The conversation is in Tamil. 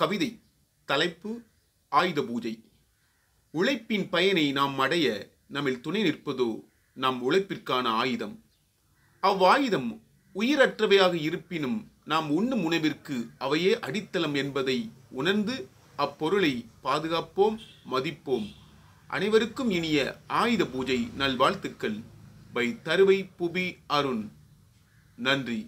கவிதை தலைப்பு ஆயுத பூஜை உழைப்பின் பயனை நாம் அடைய நம்மில் துணை நிற்பதோ நம் உழைப்பிற்கான ஆயுதம் அவ்வாயுதம் உயிரற்றவையாக இருப்பினும் நாம் உண்ணும் உணவிற்கு அவையே அடித்தளம் என்பதை உணர்ந்து அப்பொருளை பாதுகாப்போம் மதிப்போம் அனைவருக்கும் இனிய ஆயுத பூஜை நல்வாழ்த்துக்கள் பை தருவை புபி அருண் நன்றி